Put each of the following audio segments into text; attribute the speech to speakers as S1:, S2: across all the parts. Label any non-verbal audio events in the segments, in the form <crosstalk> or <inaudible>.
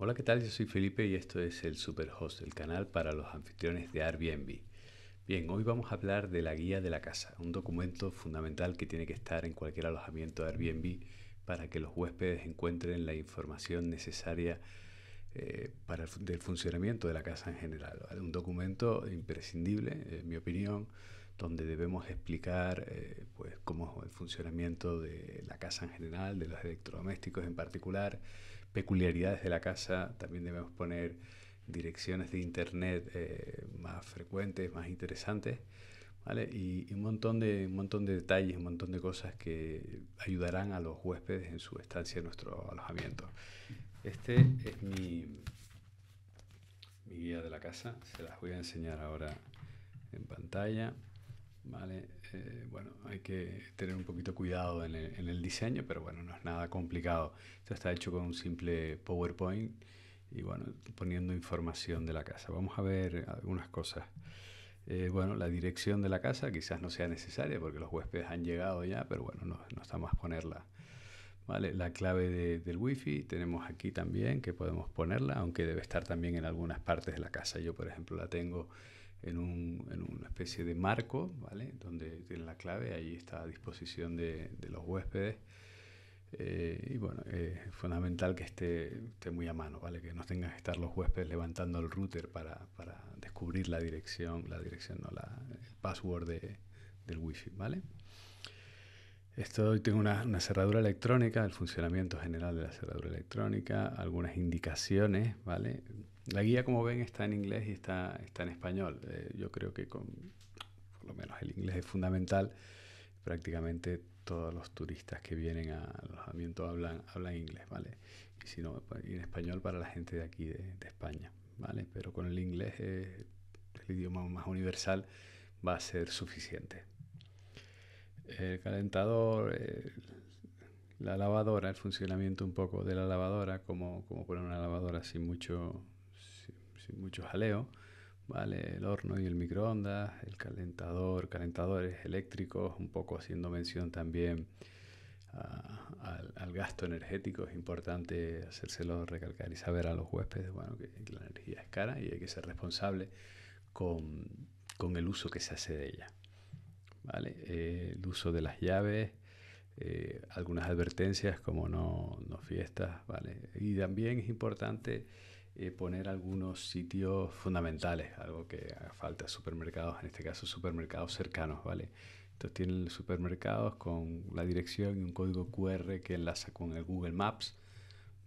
S1: Hola, ¿qué tal? Yo soy Felipe y esto es el Superhost, el canal para los anfitriones de Airbnb. Bien, hoy vamos a hablar de la guía de la casa, un documento fundamental que tiene que estar en cualquier alojamiento de Airbnb para que los huéspedes encuentren la información necesaria eh, para el del funcionamiento de la casa en general. Un documento imprescindible, en mi opinión, donde debemos explicar eh, pues, cómo es el funcionamiento de la casa en general, de los electrodomésticos en particular, peculiaridades de la casa, también debemos poner direcciones de internet eh, más frecuentes, más interesantes, Y, un, montón de, un montón de detalles, un montón de cosas que ayudarán a los huéspedes en su estancia en nuestro alojamiento. Este es mi, mi guía de la casa, se las voy a enseñar ahora en pantalla. ¿vale? Eh, bueno, hay que tener un poquito cuidado en el, diseño, pero bueno, no es nada complicado. Esto está hecho con un simple PowerPoint y bueno, poniendo información de la casa. Vamos a ver algunas cosas. Eh, bueno, la dirección de la casa quizás no sea necesaria porque los huéspedes han llegado ya, pero bueno, no, no está más ponerla. Vale, la clave de, del wifi tenemos aquí también que podemos ponerla, aunque debe estar también en algunas partes de la casa. Yo, por ejemplo, la tengo en, un, en una especie de marco, ¿vale? Donde tienen la clave, ahí está a disposición de, los huéspedes. Eh, y bueno, eh, es fundamental que esté, esté, muy a mano, ¿vale? Que no tengan que estar los huéspedes levantando el router para, para descubrir la dirección, la dirección, no, la, el password de, del wifi, ¿vale? Esto tengo una, una, cerradura electrónica, el funcionamiento general de la cerradura electrónica, algunas indicaciones, ¿vale? La guía, como ven, está en inglés y está, está en español. Eh, yo creo que con, por lo menos el inglés es fundamental. Prácticamente todos los turistas que vienen a, al alojamiento hablan, hablan inglés, ¿vale? Y si no, pues, en español para la gente de aquí, de, España, ¿vale? Pero con el inglés, el idioma más universal, va a ser suficiente. El calentador, la lavadora, el funcionamiento un poco de la lavadora, como, como poner una lavadora sin mucho muchos mucho ¿vale? El horno y el microondas, el calentador, calentadores eléctricos, un poco haciendo mención también ah, al, gasto energético, es importante hacérselo recalcar y saber a los huéspedes, bueno, que la energía es cara y hay que ser responsable con, con el uso que se hace de ella, ¿vale? Eh, el uso de las llaves, eh, algunas advertencias como no, no fiestas, ¿vale? Y también es importante eh, poner algunos sitios fundamentales, algo que haga falta, supermercados, en este caso supermercados cercanos, ¿vale? Entonces tienen supermercados con la dirección y un código QR que enlaza con el Google Maps,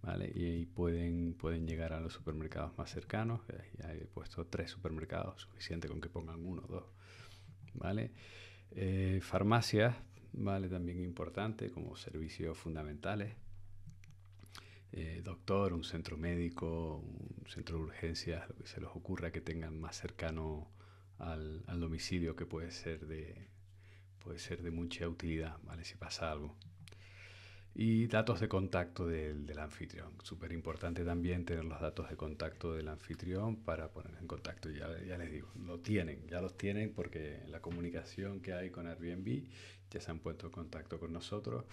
S1: ¿vale? Y, ahí pueden, pueden llegar a los supermercados más cercanos. Ya he puesto tres supermercados, suficiente con que pongan uno o dos, ¿vale? Eh, farmacias, ¿vale? También importante como servicios fundamentales. Eh, doctor, un centro médico, un centro de urgencias, lo que se les ocurra que tengan más cercano al, domicilio que puede ser de, puede ser de mucha utilidad, ¿vale? Si pasa algo. Y datos de contacto del, del anfitrión. Súper importante también tener los datos de contacto del anfitrión para poner en contacto. Ya, ya les digo, lo tienen, ya los tienen porque la comunicación que hay con Airbnb ya se han puesto en contacto con nosotros,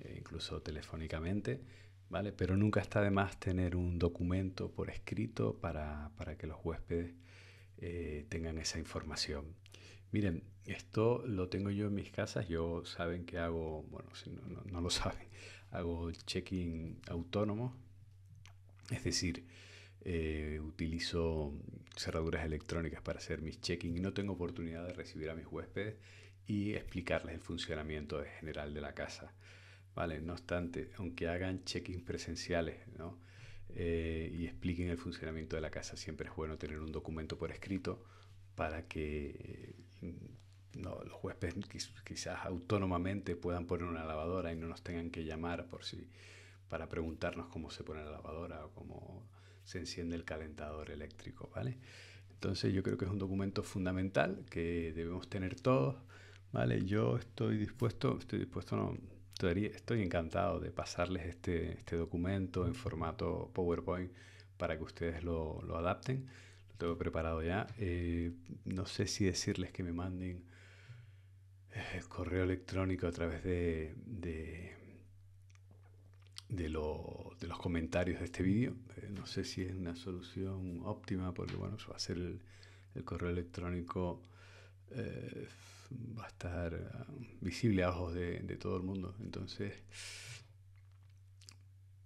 S1: eh, incluso telefónicamente, ¿vale? Pero nunca está de más tener un documento por escrito para, para que los huéspedes eh, tengan esa información. Miren, esto lo tengo yo en mis casas, yo saben que hago, bueno, si no, no, lo <laughs> saben, hago check-in autónomo, es decir, eh, utilizo cerraduras electrónicas para hacer mis check-in y no tengo oportunidad de recibir a mis huéspedes y explicarles el funcionamiento general de la casa. No obstante, aunque hagan check-ins presenciales, eh, y expliquen el funcionamiento de la casa. Siempre es bueno tener un documento por escrito para que eh, no, los huéspedes quizás autónomamente puedan poner una lavadora y no nos tengan que llamar por si para preguntarnos cómo se pone la lavadora o cómo se enciende el calentador eléctrico, ¿vale? Entonces yo creo que es un documento fundamental que debemos tener todos, ¿vale? Yo estoy dispuesto, estoy dispuesto, estoy encantado de pasarles este, este, documento en formato PowerPoint para que ustedes lo, adapten. Lo tengo preparado ya. Eh, no sé si decirles que me manden eh, correo electrónico a través de, de, los comentarios de este vídeo. Eh, no sé si es una solución óptima porque bueno, eso va a ser el correo electrónico eh, va a estar eh, visible a ojos de, todo el mundo. Entonces,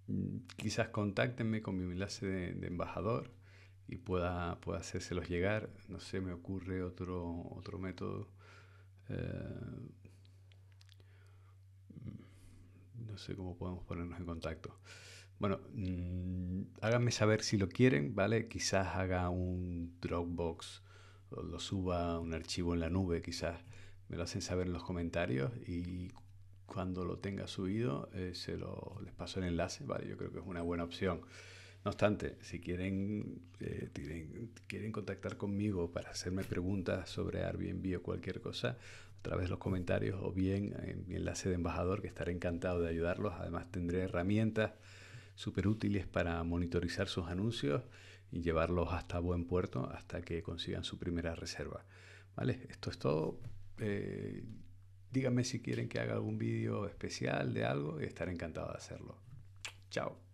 S1: mm, quizás contáctenme con mi enlace de, embajador y pueda, pueda hacérselos llegar. No sé, me ocurre otro, otro método. Eh, no sé cómo podemos ponernos en contacto. Bueno, mm, háganme saber si lo quieren, ¿vale? Quizás haga un Dropbox lo suba a un archivo en la nube, quizás me lo hacen saber en los comentarios y cuando lo tenga subido eh, se lo, les paso el enlace, ¿vale? Yo creo que es una buena opción. No obstante, si quieren, eh, quieren contactar conmigo para hacerme preguntas sobre Airbnb o cualquier cosa, a través de los comentarios o bien en mi enlace de embajador, que estaré encantado de ayudarlos. Además, tendré herramientas súper útiles para monitorizar sus anuncios y llevarlos hasta buen puerto hasta que consigan su primera reserva. ¿Vale? Esto es todo. Eh, díganme si quieren que haga algún vídeo especial de algo y estaré encantado de hacerlo. Chao.